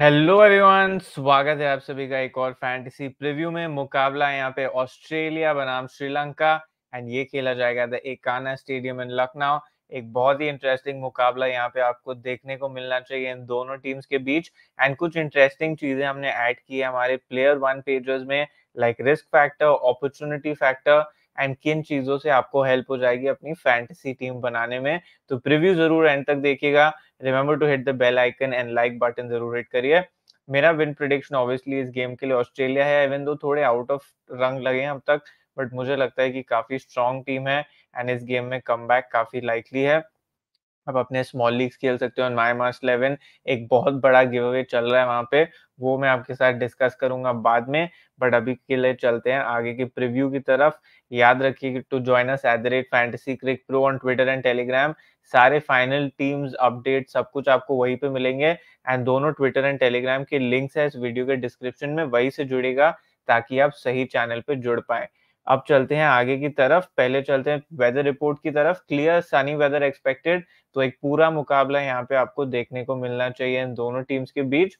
Hello everyone स्वागत है आप सभी का एक और फैंटेसी प्रीव्यू में मुकाबला यहां यहाँ पे ऑस्ट्रेलिया बनाम श्रीलंका एंड ये खेला जाएगा the Ekana stadium in Lucknow एक बहुत ही इंटरेस्टिंग मुकाबला यहाँ पे आपको देखने को मिलना चाहिए इन दोनों टीम्स के बीच एंड कुछ इंटरेस्टिंग चीजें हमने ऐड की है हमारे प्लेयर वन पेजर्स में like risk factor opportunity factor and किन चीजों से आपको हेल्प हो जाएगी अपनी फैंटेसी टीम बनाने में तो प्रिव्यू जरूर एंड तक देखिएगा remember to hit the bell icon and like button जरूर हिट करिए मेरा विन प्रिडिक्शन ऑब्वियसली इस गेम के लिए ऑस्ट्रेलिया है इवन दो थोड़े आउट ऑफ रंग लगे हैं अब तक बट मुझे लगता है कि काफी स्ट्रॉन्ग टीम है एंड इस गेम में कम काफी लाइकली है आप अपने स्मॉल लीग्स खेल सकते हो माई मास्ट इलेवन एक बहुत बड़ा गिव अवे चल रहा है वहाँ पे वो मैं आपके साथ डिस्कस करूंगा बाद में बट अभी के लिए चलते हैं आगे की प्रीव्यू की तरफ याद रखिए to join us at the rate fantasy Crick Pro on Twitter and Telegram सारे फाइनल टीम्स अपडेट सब कुछ आपको वहीं पे मिलेंगे एंड दोनों ट्विटर एंड टेलीग्राम के लिंक्स है इस वीडियो के डिस्क्रिप्शन में वहीं से जुड़ेगा ताकि आप सही चैनल पे जुड़ पाए अब चलते हैं आगे की तरफ पहले चलते हैं वेदर रिपोर्ट की तरफ क्लियर सनी वेदर एक्सपेक्टेड तो एक पूरा मुकाबला यहाँ पे आपको देखने को मिलना चाहिए इन दोनों टीम्स के बीच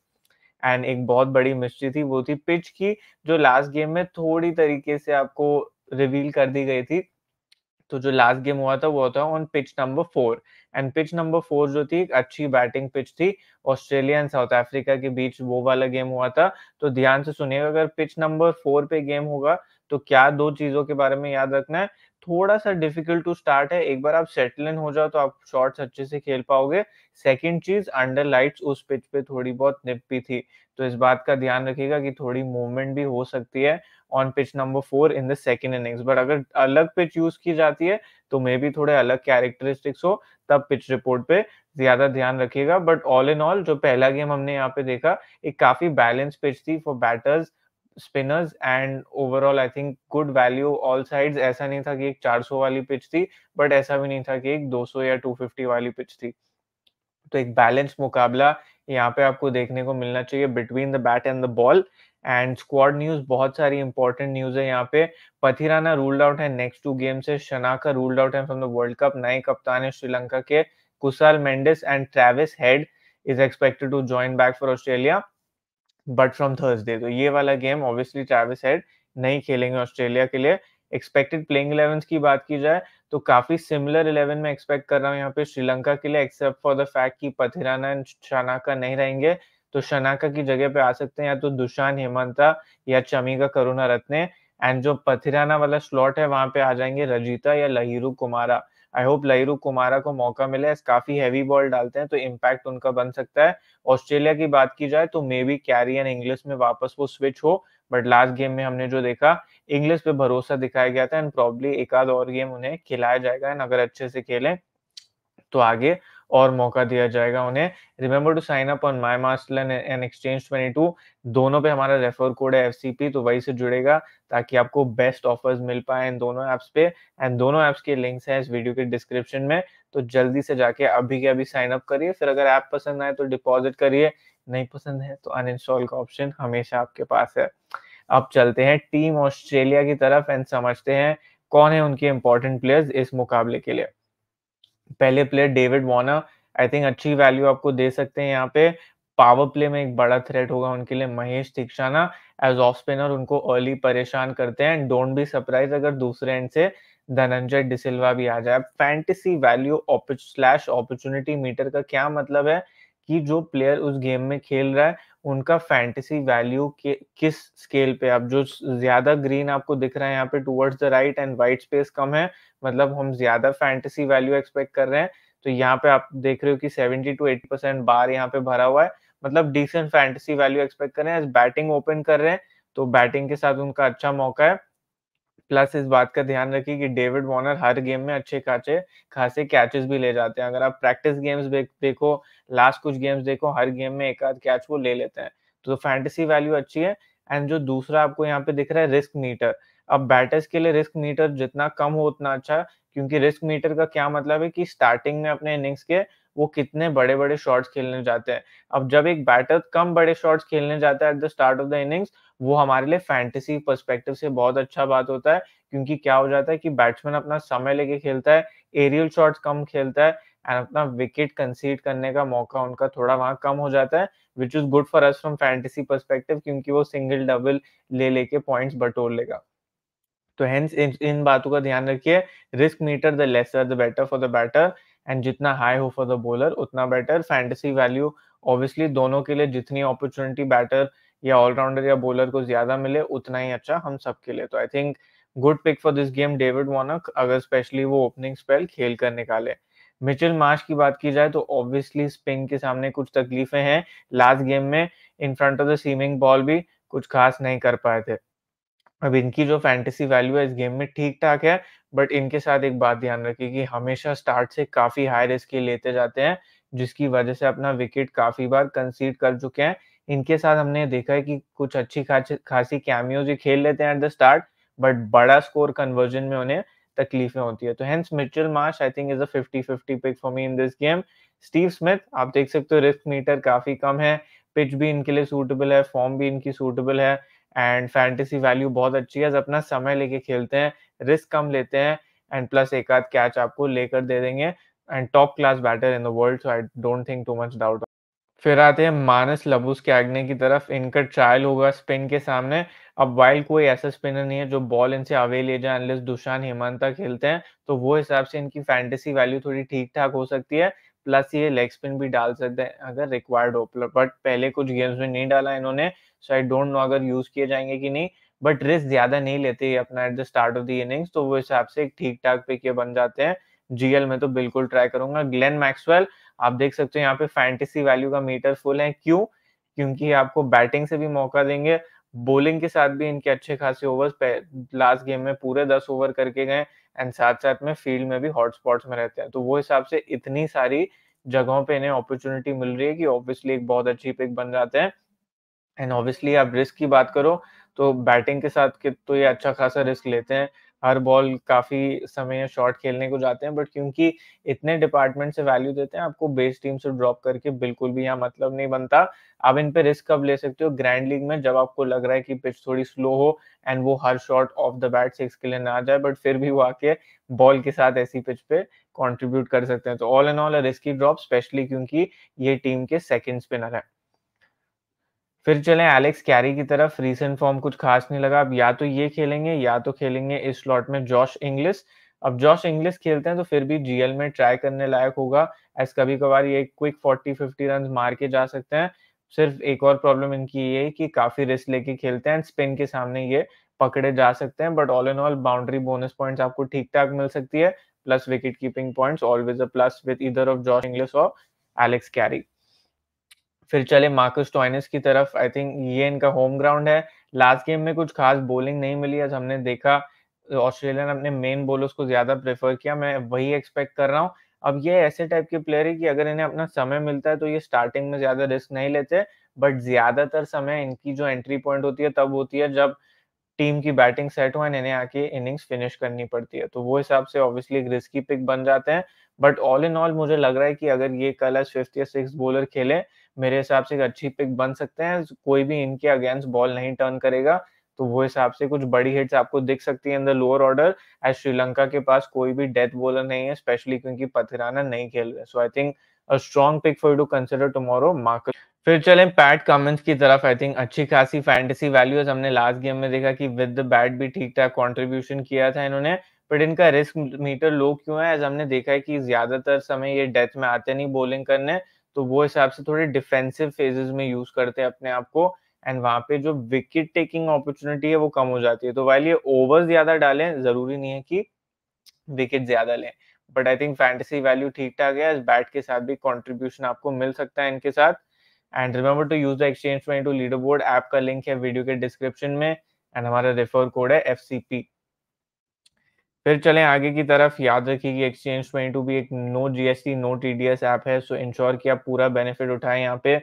एंड एक बहुत बड़ी मिस्ट्री थी वो थी पिच की जो लास्ट गेम में थोड़ी तरीके से आपको रिवील कर दी गई थी तो जो लास्ट गेम हुआ था वो था on pitch number four and pitch number four जो थी एक अच्छी बैटिंग पिच थी ऑस्ट्रेलिया एंड साउथ अफ्रीका के बीच वो वाला गेम हुआ था तो ध्यान से सुनिएगा अगर पिच नंबर फोर पे गेम होगा तो क्या दो चीजों के बारे में याद रखना है थोड़ा सा डिफिकल्ट टू स्टार्ट है एक बार आप सेटल इन हो जाओ तो आप शॉट्स अच्छे से खेल पाओगे सेकंड चीज अंडर लाइट्स उस पिच पे थोड़ी बहुत निपी थी तो इस बात का ध्यान रखिएगा कि थोड़ी मूवमेंट भी हो सकती है on pitch number four in the second innings but अगर अलग पिच यूज की जाती है तो मे भी थोड़े अलग कैरेक्टरिस्टिक्स हो तब पिच रिपोर्ट पे ज्यादा ध्यान रखिएगा बट ऑल इन ऑल जो पहला गेम हमने यहाँ पे देखा एक काफी बैलेंस पिच थी for batters spinners and overall I think good value all sides ऐसा नहीं था कि एक 400 वाली पिच थी बट ऐसा भी नहीं था कि एक 200 या 250 वाली पिच थी तो एक बैलेंस मुकाबला यहाँ पे आपको देखने को मिलना चाहिए between the bat and the ball and squad news बहुत सारी इंपॉर्टेंट न्यूज है यहाँ पे पथिराना रूल्ड आउट है नेक्स्ट टू गेम से शनाका रूल्ड आउट है फ्रॉम द वर्ल्ड कप नए कप्तान है श्रीलंका के Kusal Mendis and Travis Head is expected to join back for Australia but from Thursday तो ये वाला गेम ऑब्वियसली ट्रैविस हेड नहीं खेलेंगे ऑस्ट्रेलिया के लिए एक्सपेक्टेड प्लेइंग इलेवन की बात की जाए तो काफी सिमिलर इलेवन में एक्सपेक्ट कर रहा हूँ यहाँ पे श्रीलंका के लिए एक्सेप्ट फॉर द फैक्ट कि पथिराना एंड शनाका नहीं रहेंगे तो शनाका की जगह पे आ सकते हैं या तो दुशान हेमंता या चमिका करुणा रत्ने एंड जो पथिराना वाला स्लॉट है वहां पे आ जाएंगे रजिता या लहिरू कुमारा आई होप लहरू कुमारा को मौका मिले काफी हैवी बॉल डालते हैं तो इम्पैक्ट उनका बन सकता है ऑस्ट्रेलिया की बात की जाए तो मे बी कैरियन इंग्लिश में वापस वो स्विच हो बट लास्ट गेम में हमने जो देखा इंग्लिश पे भरोसा दिखाया गया था एंड प्रॉब्ली एक आध और गेम उन्हें खिलाया जाएगा एंड अगर अच्छे से खेलें तो आगे और मौका दिया जाएगा उन्हें remember to sign up on my master and exchange 22 दोनों पे हमारा रेफर कोड है एफ तो वही से जुड़ेगा ताकि आपको बेस्ट ऑफर्स मिल पाए इन दोनों ऐप्स पे एंड दोनों ऐप्स के लिंक्स हैं इस वीडियो के डिस्क्रिप्शन में तो जल्दी से जाके अभी के अभी साइन अप करिए फिर अगर ऐप पसंद आए तो डिपॉजिट करिए नहीं पसंद है तो अनइंस्टॉल का ऑप्शन हमेशा आपके पास है अब चलते हैं टीम ऑस्ट्रेलिया की तरफ एंड समझते हैं कौन है उनके इंपॉर्टेंट प्लेयर्स इस मुकाबले के लिए पहले player David Warner I think अच्छी वैल्यू आपको दे सकते हैं यहाँ पे पावर प्ले में एक बड़ा थ्रेट होगा उनके लिए Mahesh Theekshana as off spinner उनको अर्ली परेशान करते हैं डोंट बी सरप्राइज अगर दूसरे एंड से धनंजय डिसिल्वा भी आ जाए fantasy value slash opportunity meter का क्या मतलब है कि जो प्लेयर उस गेम में खेल रहा है उनका फैंटेसी वैल्यू के किस स्केल पे आप जो ज्यादा ग्रीन आपको दिख रहा है यहाँ पे towards the right and white space कम है मतलब हम ज्यादा फैंटेसी वैल्यू एक्सपेक्ट कर रहे हैं तो यहाँ पे आप देख रहे हो कि 70 टू 80 परसेंट बार यहाँ पे भरा हुआ है मतलब डिसेंट फैंटेसी वैल्यू एक्सपेक्ट कर रहे हैं बैटिंग ओपन कर रहे हैं तो बैटिंग के साथ उनका अच्छा मौका है प्लस इस बात का ध्यान रखिए कि डेविड वॉर्नर हर गेम में अच्छे खाचे खासे कैचेस भी ले जाते हैं अगर आप प्रैक्टिस गेम्स देखो लास्ट कुछ गेम्स देखो हर गेम में एक आध कैच वो ले लेते हैं तो फैंटेसी वैल्यू अच्छी है एंड जो दूसरा आपको यहाँ पे दिख रहा है रिस्क मीटर अब बैटर्स के लिए रिस्क मीटर जितना कम हो उतना अच्छा क्योंकि रिस्क मीटर का क्या मतलब है कि स्टार्टिंग में अपने इनिंग्स के वो कितने बड़े बड़े शॉट्स खेलने जाते हैं अब जब एक बैटर कम बड़े शॉट्स खेलने जाता है at the start of the innings वो हमारे लिए फैंटेसी पर्सपेक्टिव से बहुत अच्छा बात होता है क्योंकि क्या हो जाता है कि बैट्समैन अपना समय लेके खेलता है एरियल शॉट्स कम खेलता है एंड अपना विकेट कंसीड करने का मौका उनका थोड़ा वहां कम हो जाता है which is good for us from fantasy perspective क्योंकि वो सिंगल डबल ले लेके पॉइंट्स बटोर लेगा तो हेंस इन, इन बातों का ध्यान रखिए risk meter the lesser the better for the batter and जितना हाई हो फॉर द बॉलर उतना बेटर फैंटेसी वैल्यू ऑब्वियसली दोनों के लिए जितनी अपॉर्चुनिटी बैटर या ऑलराउंडर या बॉलर को ज्यादा मिले उतना ही अच्छा हम सबके लिए तो I think good pick for this game David वॉनक अगर स्पेशली वो ओपनिंग स्पेल खेल कर निकाले मिचिल मार्श की बात की जाए तो ऑब्वियसली स्पिन के सामने कुछ तकलीफें हैं लास्ट गेम में in front of the seaming ball भी कुछ खास नहीं कर पाए थे अब इनकी जो फैंटेसी वैल्यू है इस गेम में ठीक ठाक है बट इनके साथ एक बात ध्यान रखिए कि हमेशा स्टार्ट से काफी हाई रिस्क लेते जाते हैं जिसकी वजह से अपना विकेट काफी बार कंसीड कर चुके हैं इनके साथ हमने देखा है कि कुछ अच्छी खासी कैमियोज खेल लेते हैं एट द स्टार्ट बट बड़ा स्कोर कन्वर्जन में उन्हें तकलीफें होती है तो hence Mitchell Marsh I think is a fifty fifty pick for me in this game Steve Smith आप देख सकते हो रिस्क मीटर काफी कम है पिच भी इनके लिए सूटेबल है फॉर्म भी इनकी सूटेबल है एंड फैंटेसी वैल्यू बहुत अच्छी है अपना समय लेके खेलते हैं रिस्क कम लेते हैं एंड प्लस एक आध कैच आपको लेकर दे देंगे and top class batter in the world so I don't think too much doubt फिर आते हैं मानस लबूस के आगने की तरफ इनका ट्रायल होगा स्पिन के सामने अब वाइल्ड कोई ऐसा स्पिनर नहीं है जो बॉल इनसे अवे ले जाए अनलेस दुशान हेमंता खेलते हैं तो वो हिसाब से इनकी फैंटेसी वैल्यू थोड़ी ठीक ठाक हो सकती है प्लस ये लेग स्पिन भी डाल सकते हैं अगर रिक्वायर्ड हो बट पहले कुछ गेम्स में नहीं डाला इन्होंने सो आई डोंट नो अगर यूज किए जाएंगे कि नहीं बट रिस्क ज्यादा नहीं लेते अपना at the start of the innings तो वो हिसाब से एक ठीक ठाक पिक ये बन जाते हैं जीएल में तो बिल्कुल ट्राई करूंगा ग्लेन मैक्सवेल आप देख सकते हो यहाँ पे फैंटेसी वैल्यू का मीटर फुल है क्यों क्योंकि आपको बैटिंग से भी मौका देंगे बॉलिंग के साथ भी इनके अच्छे खासे ओवर्स लास्ट गेम में पूरे दस ओवर करके गए एंड साथ साथ में फील्ड में भी हॉटस्पॉट्स में रहते हैं तो वो हिसाब से इतनी सारी जगहों पे इन्हें अपॉर्चुनिटी मिल रही है कि ऑब्वियसली एक बहुत अच्छी पिक बन जाते हैं एंड ऑब्वियसली आप रिस्क की बात करो तो बैटिंग के साथ के तो ये अच्छा खासा रिस्क लेते हैं हर बॉल काफी समय शॉट खेलने को जाते हैं बट क्योंकि इतने डिपार्टमेंट से वैल्यू देते हैं आपको बेस टीम से ड्रॉप करके बिल्कुल भी यहाँ मतलब नहीं बनता आप इन पे रिस्क कब ले सकते हो ग्रैंड लीग में जब आपको लग रहा है कि पिच थोड़ी स्लो हो एंड वो हर shot off the bat six के लिए ना जाए बट फिर भी वो आके बॉल के साथ ऐसी पिच पे कॉन्ट्रीब्यूट कर सकते हैं तो all and all risky drop especially क्योंकि ये टीम के सेकेंड स्पिनर है फिर चले एलेक्स कैरी की तरफ रिसेंट फॉर्म कुछ खास नहीं लगा अब या तो ये खेलेंगे या तो खेलेंगे इस स्लॉट में जॉश इंग्लिश अब जॉश इंग्लिस खेलते हैं तो फिर भी जीएल में ट्राई करने लायक होगा एस कभी कभार ये क्विक 40 50 रन मार के जा सकते हैं सिर्फ एक और प्रॉब्लम इनकी ये है कि काफी रिस्क लेके खेलते हैं स्पिन के सामने ये पकड़े जा सकते हैं but all in all boundary bonus points आपको ठीक ठाक मिल सकती है plus wicket keeping points always a plus with either of Josh Inglis और एलेक्स कैरी फिर चले मार्कस टॉइनस की तरफ आई थिंक ये इनका होम ग्राउंड है लास्ट गेम में कुछ खास बॉलिंग नहीं मिली आज हमने देखा ऑस्ट्रेलिया ने अपने मेन बॉलर्स को ज्यादा प्रेफर किया मैं वही एक्सपेक्ट कर रहा हूँ अब ये ऐसे टाइप के प्लेयर है कि अगर इन्हें अपना समय मिलता है तो ये स्टार्टिंग में ज्यादा रिस्क नहीं लेते बट ज्यादातर समय इनकी जो एंट्री पॉइंट होती है तब होती है जब टीम की बैटिंग सेट हो इन्हें आके इनिंग्स फिनिश करनी पड़ती है तो वो हिसाब से ऑब्वियसली एक रिस्की पिक बन जाते हैं बट ऑल इन ऑल मुझे लग रहा है कि अगर ये कल आज फिफ्थ या सिक्स बॉलर खेले मेरे हिसाब से एक अच्छी पिक बन सकते हैं कोई भी इनके अगेंस्ट बॉल नहीं टर्न करेगा तो वो हिसाब से कुछ बड़ी हिट्स आपको दिख सकती है in the lower order as Sri Lanka के पास कोई भी डेथ बॉलर नहीं है स्पेशली क्योंकि पथिराना नहीं खेल रहे so I think a strong pick for to consider tomorrow mark फिर चले पैट कमेंट्स की तरफ आई थिंक अच्छी खासी फैंटेसी वैल्यूज हमने लास्ट गेम में देखा कि विद द बैट भी ठीक ठाक कॉन्ट्रीब्यूशन किया था इन्होंने बट इनका रिस्क मीटर लो क्यों है एज हमने देखा है कि ज्यादातर समय ये डेथ में आते नहीं बॉलिंग करने तो वो हिसाब से थोड़े डिफेंसिव फेजेस में यूज करते हैं अपने आप को एंड वहां पे जो विकेट टेकिंग अपॉर्चुनिटी है वो कम हो जाती है तो वाइल ये ओवर्स ज्यादा डालें जरूरी नहीं है कि विकेट ज्यादा लें but I think fantasy value ठीक ठाक है बैट के साथ भी कॉन्ट्रीब्यूशन आपको मिल सकता है इनके साथ and remember to use the exchange twenty two leader board app का लिंक है वीडियो के डिस्क्रिप्शन में एंड हमारा रेफर कोड है एफ सी पी फिर चलें आगे की तरफ याद रखिए कि एक्सचेंज ट्वेंटी टू भी एक no GST no TDS app है सो इंश्योर कि आप पूरा बेनिफिट उठाएं यहाँ पे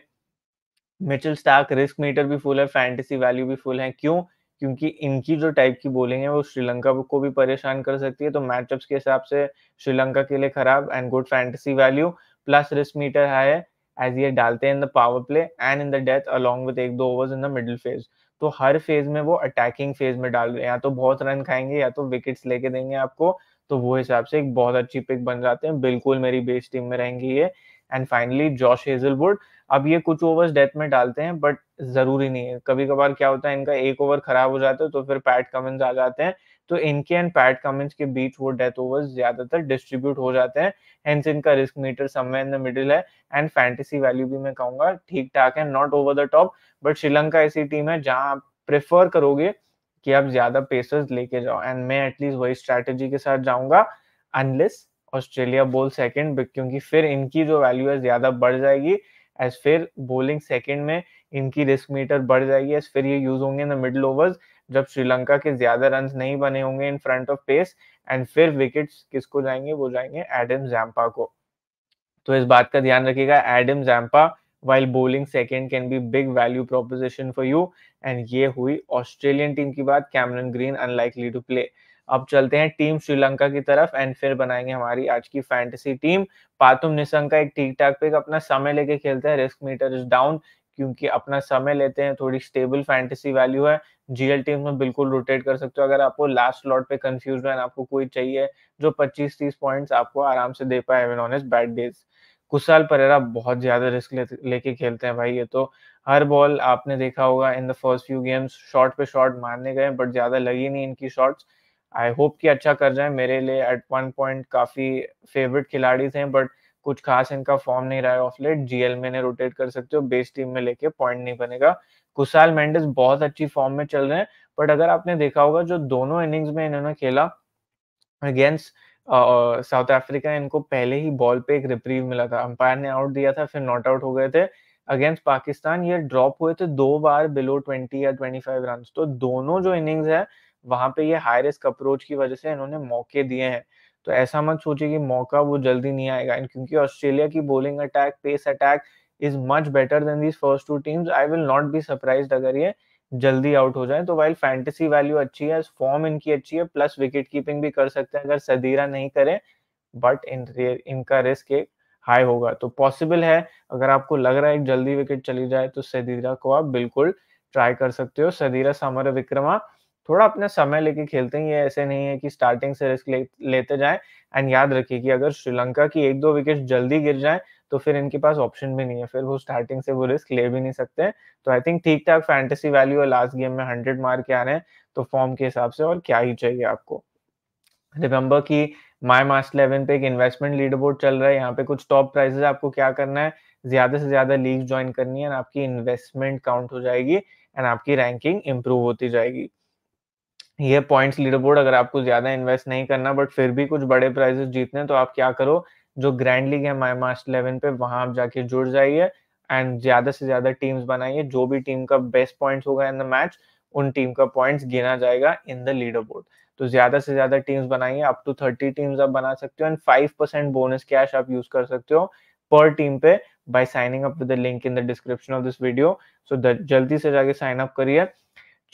मिचल स्टाक रिस्क मीटर भी फुल है फैंटेसी वैल्यू भी फुल है क्यों क्योंकि इनकी जो टाइप की बोलिंग है वो श्रीलंका को भी परेशान कर सकती है तो मैचअप्स के हिसाब से श्रीलंका के लिए खराब and good fantasy value plus risk meter high है एज ये डालते हैं in the power play and in the death along with एक दो overs in the middle phase तो हर फेज में वो अटैकिंग फेज में डाल रहे हैं या तो बहुत रन खाएंगे या तो विकेट्स लेके देंगे आपको तो वो हिसाब से एक बहुत अच्छी पिक बन जाते हैं बिल्कुल मेरी बेस टीम में रहेंगी ये एंड फाइनली जॉश हेजलवुड अब ये कुछ ओवर्स डेथ में डालते हैं बट जरूरी नहीं है कभी कभार क्या होता है इनका एक ओवर खराब हो जाता है तो फिर पैट कमिंस आ जाते हैं तो इनके एंड पैट कमिंस के बीच वो डेथ ओवर्स ज्यादातर डिस्ट्रीब्यूट हो जाते हैं हेंस इनका रिस्क मीटर समय इन द मिडिल है एंड फैंटेसी वैल्यू भी मैं कहूंगा ठीक ठाक है not over the top but Sri Lanka ऐसी टीम है जहां आप प्रेफर करोगे कि आप ज्यादा पेसर्स लेके जाओ एंड मैं एटलीस्ट वही स्ट्रैटेजी के साथ जाऊंगा अनलेस ऑस्ट्रेलिया बोल सेकेंड क्योंकि फिर इनकी जो वैल्यू है ज्यादा बढ़ जाएगी एज फिर बोलिंग सेकेंड में इनकी रिस्क मीटर बढ़ जाएगी एज फिर ये यूज होंगे इन द मिडल ओवर्स जब श्रीलंका के ज्यादा रन नहीं बने होंगे in front of pace and फिर विकेट्स किसको जाएंगे वो जाएंगे एडम जैम्पा को तो इस बात का ध्यान रखिएगा Adam Zampa while bowling second can be big value proposition for you and ये हुई ऑस्ट्रेलियन टीम की बात Cameron Green unlikely to play अब चलते हैं टीम श्रीलंका की तरफ एंड फिर बनाएंगे हमारी आज की फैंटेसी टीम पातुम निशंका एक ठीक ठाक पिक अपना समय लेके खेलते हैं रिस्क मीटर इज डाउन क्योंकि अपना समय लेते हैं थोड़ी स्टेबल फैंटेसी वैल्यू है जीएल टीम में बिल्कुल रोटेट कर सकते हो अगर आपको लास्ट लॉट पे कंफ्यूज है आपको कोई चाहिए जो 25-30 पॉइंट्स आपको आराम से दे पाए on as bad days Kusal Perera बहुत ज्यादा रिस्क ले, लेके खेलते हैं भाई ये तो हर बॉल आपने देखा होगा in the first few games shot पे शॉट मारने गए बट ज्यादा लगी नहीं इनकी शॉट्स आई होप कि अच्छा कर रहे हैं मेरे लिए एट वन पॉइंट काफ़ी फेवरेट खिलाड़ी थे बट कुछ खास इनका फॉर्म नहीं रहा है ऑफ लेट जीएल में ने रोटेट कर सकते हो बेस टीम में लेके पॉइंट नहीं बनेगा कुशाल मेंडिस बहुत अच्छी फॉर्म में चल रहे हैं बट अगर आपने देखा होगा जो दोनों इनिंग्स में इन्होंने खेला अगेंस्ट साउथ अफ्रीका इनको पहले ही बॉल पे एक रिप्रीव मिला था अंपायर ने आउट दिया था फिर नॉट आउट हो गए थे अगेंस्ट पाकिस्तान ये ड्रॉप हुए थे दो बार बिलो ट्वेंटी या ट्वेंटी फाइव रन तो दोनों जो इनिंग्स है वहां पे ये हाई रिस्क अप्रोच की वजह से इन्होंने मौके दिए हैं तो ऐसा मत सोचिए कि मौका वो जल्दी नहीं आएगा क्योंकि ऑस्ट्रेलिया की bowling attack pace attack is much better than this first two teams I will not be surprise अगर ये जल्दी आउट हो जाए तो वाइल फैंटेसी वैल्यू अच्छी है फॉर्म इनकी अच्छी है प्लस विकेट कीपिंग भी कर सकते हैं अगर सदीरा नहीं करें बट इन इनका रिस्क एक हाई होगा तो पॉसिबल है अगर आपको लग रहा है जल्दी विकेट चली जाए तो सदीरा को आप बिल्कुल ट्राई कर सकते हो सदीरा समर विक्रमा थोड़ा अपना समय लेके खेलते हैं ये ऐसे नहीं है कि स्टार्टिंग से रिस्क ले, लेते जाएं एंड याद रखिए कि अगर श्रीलंका की एक दो विकेट जल्दी गिर जाए तो फिर इनके पास ऑप्शन भी नहीं है फिर वो स्टार्टिंग से वो रिस्क ले भी नहीं सकते तो आई थिंक ठीक ठाक फैंटेसी वैल्यू है लास्ट गेम में हंड्रेड मार के आ रहे हैं तो फॉर्म के हिसाब से और क्या ही चाहिए आपको रिमेंबर की माई मास्ट इलेवन पे एक इन्वेस्टमेंट लीडर बोर्ड चल रहा है यहाँ पे कुछ टॉप प्राइजेस आपको क्या करना है ज्यादा से ज्यादा लीग ज्वाइन करनी है आपकी इन्वेस्टमेंट काउंट हो जाएगी एंड आपकी रैंकिंग इंप्रूव होती जाएगी ये पॉइंट्स लीडर बोर्ड अगर आपको ज्यादा इन्वेस्ट नहीं करना बट फिर भी कुछ बड़े प्राइजेस जीतने तो आप क्या करो जो ग्रैंड लीग है माई मास्ट इलेवन पे वहां आप जाके जुड़ जाइए एंड ज्यादा से ज्यादा टीम्स बनाइए जो भी टीम का बेस्ट पॉइंट होगा इन द मैच उन टीम का पॉइंट्स गिना जाएगा इन द लीडर बोर्ड तो ज्यादा से ज्यादा टीम्स बनाइए अप टू थर्टी टीम्स आप बना सकते हो and five percent bonus cash आप यूज कर सकते हो पर टीम पे by signing up with the link in the description of this video so जल्दी से जाके साइन अप करिए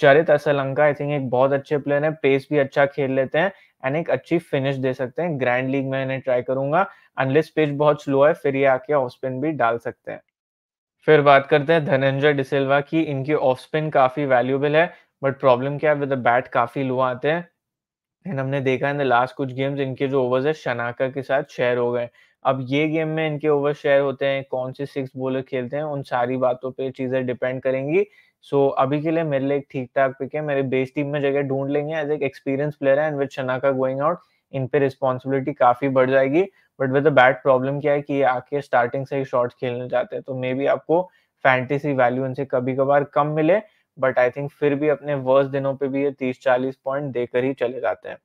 चरित असलंका आई थिंक एक बहुत अच्छे प्लेयर है पेस भी अच्छा खेल लेते हैं एंड एक अच्छी फिनिश दे सकते हैं ग्रैंड लीग में इन्हें ट्राई करूंगा अनलेस पेज बहुत स्लो है फिर ये आके ऑफ स्पिन भी डाल सकते हैं फिर बात करते हैं धनंजय डिसिल्वा की इनकी ऑफ स्पिन काफी वैल्यूबल है बट प्रॉब्लम क्या है विद बैट काफी लो आते हैं एंड हमने देखा इन द लास्ट कुछ गेम्स इनके जो ओवर्स है शनाका के साथ शेयर हो गए अब ये गेम में इनके ओवर शेयर होते हैं कौन से सिक्स बॉलर खेलते हैं उन सारी बातों पे चीजें डिपेंड करेंगी सो so, अभी के लिए मेरे लिए एक ठीक ठाक पिक है मेरे बेस टीम में जगह ढूंढ लेंगे एज एक एक्सपीरियंस प्लेयर है एंड विद शना का गोइंग आउट इन पे रिस्पॉन्सिबिलिटी काफी बढ़ जाएगी बट विद बैड प्रॉब्लम क्या है कि आके स्टार्टिंग से ही शॉर्ट खेलने जाते हैं तो मे बी आपको फैंटेसी वैल्यू उनसे कभी कभार कम मिले बट आई थिंक फिर भी अपने वर्स दिनों पे भी ये तीस चालीस पॉइंट देकर ही चले जाते हैं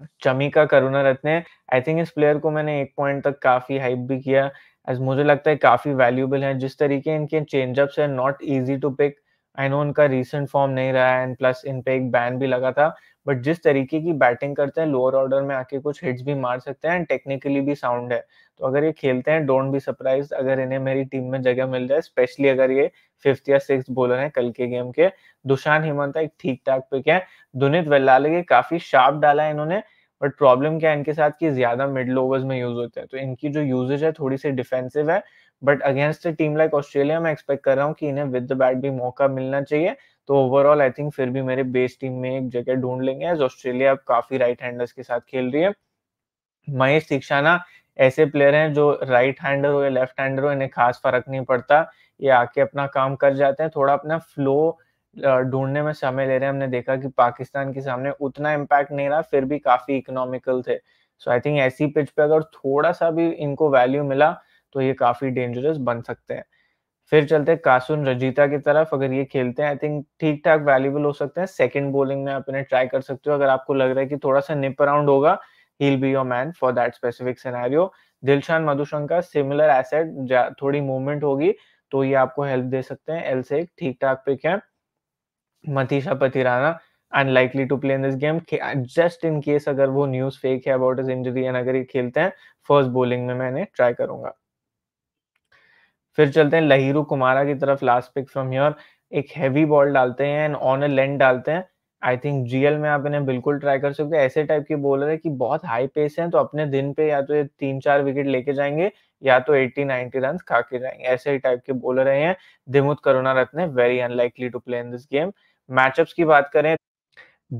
अच्छा। चमी का करुणा रत्न आई थिंक इस प्लेयर को मैंने एक पॉइंट तक काफी हाइप भी किया एज मुझे लगता है काफी वैल्यूबल हैं जिस तरीके इनके चेंजअप्स हैं not easy to pick I know उनका रिसेंट फॉर्म नहीं रहा है एंड प्लस इन पे एक बैन भी लगा था बट जिस तरीके की बैटिंग करते हैं लोअर ऑर्डर में आके कुछ हिट्स भी मार सकते हैं एंड टेक्निकली भी साउंड है तो अगर ये खेलते हैं डोंट बी सरप्राइज अगर इन्हें मेरी टीम में जगह मिल जाए स्पेशली अगर ये फिफ्थ या सिक्स बोलर है कल के गेम के दुशान हिमंता एक ठीक ठाक पिक है दुनित वेल्लाले के काफी शार्प डाला है इन्होंने बट प्रॉब्लम क्या है इनके साथ कि ज्यादा मिड ओवर्स में यूज होते हैं तो इनकी जो यूजेज है थोड़ी सी डिफेंसिव है but against a team like Australia मैं एक्सपेक्ट कर रहा हूँ कि इन्हें विद द बैट भी मौका मिलना चाहिए तो ओवरऑल आई थिंक फिर भी मेरे बेस टीम में एक जगह ढूंढ लेंगे एज ऑस्ट्रेलिया अब काफी राइट हैंडर्स के साथ खेल रही है महेश दीक्षाना ऐसे प्लेयर हैं जो राइट हैंडर हो या लेफ्ट हैंडर हो इन्हें खास फर्क नहीं पड़ता ये आके अपना काम कर जाते हैं थोड़ा अपना फ्लो ढूंढने में समय ले रहे हैं हमने देखा कि पाकिस्तान के सामने उतना इम्पैक्ट नहीं रहा फिर भी काफी इकोनॉमिकल थे सो आई थिंक ऐसी पिच पे अगर थोड़ा सा भी इनको वैल्यू मिला तो ये काफी डेंजरस बन सकते हैं फिर चलते हैं कासुन रजीता की तरफ अगर ये खेलते हैं आई थिंक ठीक ठाक वैल्यूबल हो सकते हैं सेकंड बॉलिंग में आप इन्हें ट्राई कर सकते हो अगर आपको लग रहा है कि थोड़ा सा निप अराउंड होगा he be your man for that specific scenario Dilshan Madushanka similar asset थोड़ी मूवमेंट होगी तो ये आपको हेल्प दे सकते हैं एल से एक ठीक ठाक पिक है Matisha Patirana unlikely to play in this game just in case अगर वो न्यूज़ फेक है about his injury and अगर ये खेलते हैं फर्स्ट बॉलिंग में मैंने ट्राई करूंगा फिर चलते हैं लहिरू कुमारा की तरफ लास्ट पिक फ्रॉम हियर एक हैवी बॉल डालते हैं एंड ऑन अ लेंथ डालते हैं आई थिंक जीएल में आप इन्हें बिल्कुल ट्राई कर सकते हैं ऐसे टाइप के बॉलर है कि बहुत हाई पेस हैं तो अपने दिन पे या तो ये तीन चार विकेट लेके जाएंगे या तो 80 90 रन खा के जाएंगे ऐसे ही टाइप के बोलर रहे हैं Dimuth Karunaratne very unlikely to play in this game matchups की बात करें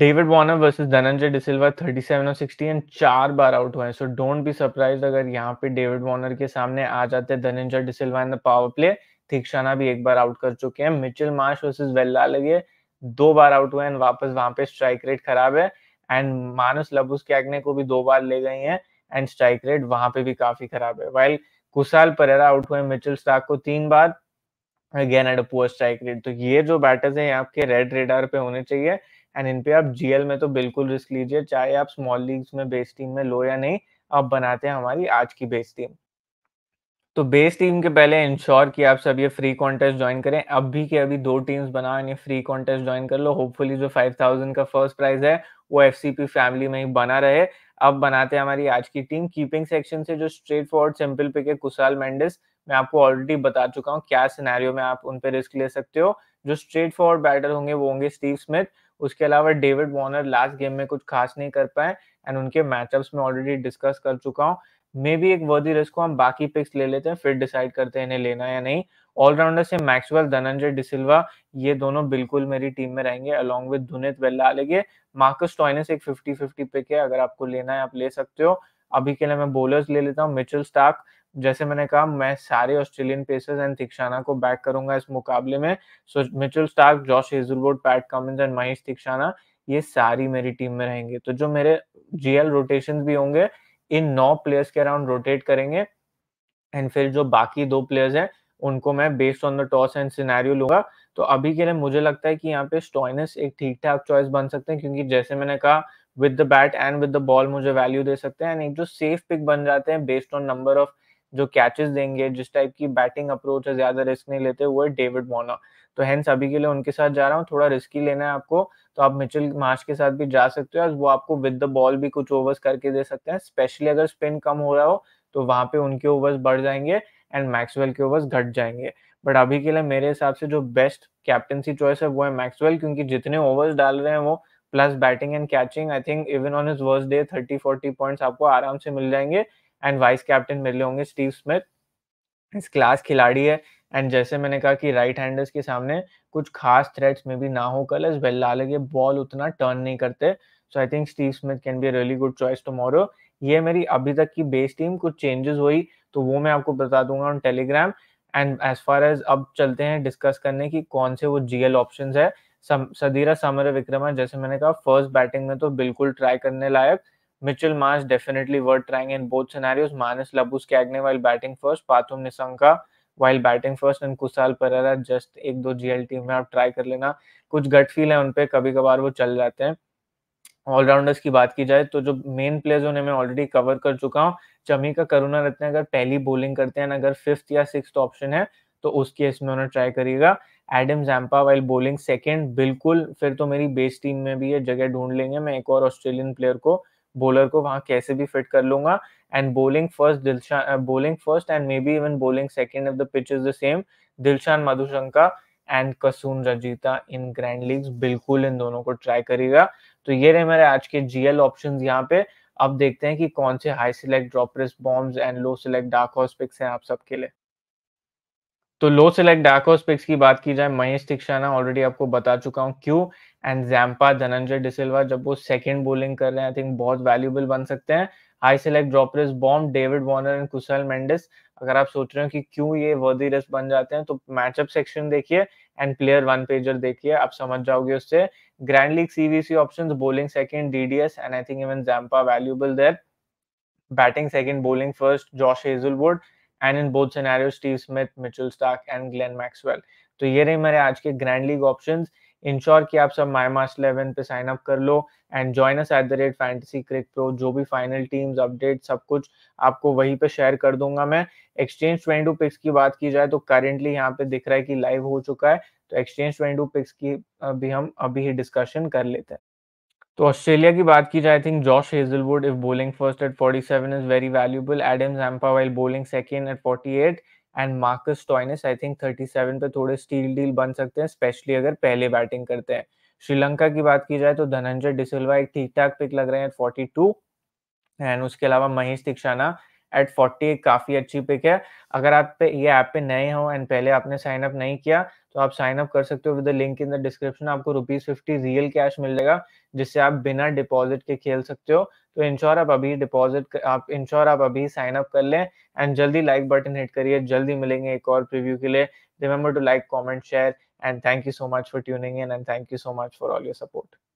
David Warner versus Dhananjaya de Silva 37 और 60 एंड चार बार आउट हुए हैं सो डोंट बी सरप्राइज अगर यहाँ पे डेविड वॉर्नर के सामने आ जाते हैं Dhananjaya de Silva in the power play Theekshana भी एक बार आउट कर चुके हैं मिचिल मार्श वर्सेस वेल्ला लगे दो बार आउट हुए हैं वापस वहां पे स्ट्राइक रेट खराब है एंड मानस लबुस कैगने को भी दो बार ले गई हैं एंड स्ट्राइक रेट वहां पे भी काफी खराब है वाइल कुशाल परेरा आउट हुए मिचल स्टार्क को तीन बार again at a poor strike rate तो ये जो बैटर्स हैं आपके रेड रेडार पे होने चाहिए एंड इन पे आप जीएल में तो बिल्कुल रिस्क लीजिए चाहे आप स्मॉल लीग्स में बेस्ट टीम में लो या नहीं आप बनाते हैं हमारी आज की बेस्ट टीम तो बेस टीम के पहले इंश्योर कि आप सब ये फ्री कॉन्टेस्ट ज्वाइन करें अभी के अभी दो टीम्स बनाओ ये फ्री कॉन्टेस्ट ज्वाइन कर लो होपफुली जो 5000 का फर्स्ट प्राइज है वो एफ फैमिली में ही बना रहे अब बनाते हैं हमारी आज की टीम कीपिंग सेक्शन से जो स्ट्रेट फॉरवर्ड सिंपल पिक है कुशाल मेंडिस मैं आपको ऑलरेडी बता चुका हूँ क्या सिनेरियो में आप उन पर रिस्क ले सकते हो जो स्ट्रेट फॉरवर्ड बैटर होंगे वो होंगे स्टीव स्मिथ उसके अलावा डेविड वॉर्नर लास्ट गेम में कुछ खास नहीं कर पाए एंड उनके मैचअप्स में ऑलरेडी डिस्कस कर चुका हूँ मे बी एक वर्दी रिस्क को हम बाकी पिक्स ले लेते हैं फिर डिसाइड करते हैं इन्हें लेना या नहीं ऑलराउंडर से मैक्सवेल धनंजय डिसिल्वा ये दोनों बिल्कुल मेरी टीम में रहेंगे अलॉन्ग विद धुनित वेल्ला लेंगे मार्कस टॉइनस एक फिफ्टी फिफ्टी पिक है अगर आपको लेना है आप ले सकते हो अभी के लिए मैं बोलर्स ले लेता हूँ मिचल स्टार्क जैसे मैंने कहा मैं सारे ऑस्ट्रेलियन पेसर्स एंड थिक्षाना को बैक करूंगा इस मुकाबले में so Mitchell Starc Josh Hazlewood Pat Cummins and Mahesh Theekshana ये सारी मेरी टीम में रहेंगे तो जो मेरे जीएल रोटेशंस भी होंगे इन नौ प्लेयर्स के अराउंड रोटेट करेंगे एंड फिर जो बाकी दो प्लेयर्स हैं उनको मैं based on the toss and scenario लूंगा तो अभी के लिए मुझे लगता है कि यहाँ पे स्टॉइनस एक ठीक ठाक चॉइस बन सकते हैं क्योंकि जैसे मैंने कहा with the bat and with the ball मुझे वैल्यू दे सकते हैं एंड एक जो सेफ पिक बन जाते हैं बेस्ड ऑन नंबर ऑफ जो कैचेस देंगे जिस टाइप की बैटिंग अप्रोच है ज्यादा रिस्क नहीं लेते वो है डेविड वॉर्नर तो हैंस अभी के लिए उनके साथ जा रहा हूँ थोड़ा रिस्की लेना है आपको तो आप मिचिल मार्च के साथ भी जा सकते हो वो आपको विद द बॉल भी कुछ ओवर्स करके दे सकते हैं स्पेशली अगर स्पिन कम हो रहा हो तो वहां पे उनके ओवर्स बढ़ जाएंगे एंड मैक्सवेल के ओवर्स घट जाएंगे बट अभी के लिए मेरे हिसाब से जो बेस्ट कैप्टनसी चॉइस है वो है मैक्सवेल क्योंकि जितने ओवर्स डाल रहे हैं वो plus batting and catching I think even on his worst day thirty forty points आपको आराम से मिल जाएंगे एंड वाइस कैप्टन मिले होंगे स्टीव स्मिथ इस क्लास खिलाड़ी है एंड जैसे मैंने कहा कि राइट हैंडर्स के सामने कुछ खास थ्रेट्स में भी ना हो कल एज वेल लाल ये बॉल उतना टर्न नहीं करते so I think Steve Smith can be really good choice tomorrow ये मेरी अभी तक की बेस टीम कुछ चेंजेस हुई तो वो मैं आपको बता दूंगा on Telegram and as far as अब चलते हैं डिस्कस करने की कौन से वो जीएल ऑप्शन है सदीरा समर विक्रमा जैसे मैंने कहा फर्स्ट बैटिंग में तो बिल्कुल ट्राई करने लायक Mitchell Marsh definitely worth trying in both scenarios. Manus Labuschagne while batting first, Pathum Nisanka while batting first and Kusal Perera just एक दो जीएलटी में आप ट्राई कर लेना कुछ गट फील है उनपे कभी कभार वो चल जाते हैं ऑलराउंडर्स की बात की जाए तो जो मेन प्लेयर्स उन्हें मैं ऑलरेडी कवर कर चुका हूँ चमी का करुणा रत्न अगर पहली बॉलिंग करते हैं अगर फिफ्थ या सिक्स ऑप्शन है तो उस केस में उन्हें ट्राई करिएगा Adam Zampa while bowling second बिल्कुल फिर तो मेरी बेस टीम में भी ये जगह ढूंढ लेंगे मैं एक और ऑस्ट्रेलियन प्लेयर को बॉलर को वहां कैसे भी फिट कर लूंगा and bowling first Dilshan bowling first and maybe even bowling second of the pitch is the same Dilshan Madushanka and Kasun Rajitha in grand leagues बिल्कुल इन दोनों को ट्राई करेगा तो ये रहे मेरे आज के जीएल ऑप्शन यहाँ पे अब देखते हैं कि कौन से हाई सिलेक्ट ड्रॉपरेस bomb and low select dark horse picks हैं आप सबके लिए तो लो सेलेक्ट डाकोस पिक्स की बात की जाए महेश तिक्षाना ऑलरेडी आपको बता चुका हूँ क्यों एंड जैम्पा धनंजय डिसिल्वा जब वो सेकंड बोलिंग कर रहे हैं आई थिंक बहुत वैल्यूबल बन सकते हैं आई सेलेक्ट ड्रॉपरिस bomb David Warner and Kusal Mendis अगर आप सोच रहे हो कि क्यों ये वर्दी रस बन जाते हैं तो मैचअप सेक्शन देखिए एंड प्लेयर वन पेजर देखिए आप समझ जाओगे उससे grand league CVC options bowling second DDS and I think even Zampa valuable there batting second bowling first Josh Hazlewood and in both scenario Steve Smith Mitchell Starc and Glenn Maxwell तो ये रहे मेरे आज के grand league option ensure कि आप सब my master eleven पे साइन अप कर लो and join us at the rate fantasy Crick pro जो भी फाइनल टीम्स अपडेट सब कुछ आपको वहीं पे शेयर कर दूंगा मैं एक्सचेंज ट्वेंटी टू पिक्स की बात की जाए तो करेंटली यहाँ पे दिख रहा है कि लाइव हो चुका है तो एक्सचेंज ट्वेंटी टू पिक्स की भी हम अभी ही डिस्कशन कर लेते हैं तो ऑस्ट्रेलिया की बात की जाए I think Josh Hazlewood if bowling first at 47 is very valuable Adam Zampa while bowling second at 48 and Marcus Stoinis I think 37 पे थोड़े स्टील डील बन सकते हैं स्पेशली अगर पहले बैटिंग करते हैं श्रीलंका की बात की जाए तो धनंजय डिसिल्वा एक ठीक ठाक पिक लग रहे हैं टू एंड उसके अलावा महेश दीक्षाना एट फोर्टी काफ़ी अच्छी पिक है अगर आप पे ये ऐप पे नए हो एंड पहले आपने साइन अप नहीं किया तो आप साइन अप कर सकते हो with link in the description आपको रुपीज़ फिफ्टी रियल कैश मिल जाएगा जिससे आप बिना डिपॉजिट के खेल सकते हो तो इंश्योर आप अभी डिपॉजिट आप इंश्योर आप अभी साइन अप कर लें एंड जल्दी लाइक बटन हिट करिए जल्दी मिलेंगे एक और प्रीव्यू के लिए remember to like comment share and thank you so much for tuning and and thank you so much for all your support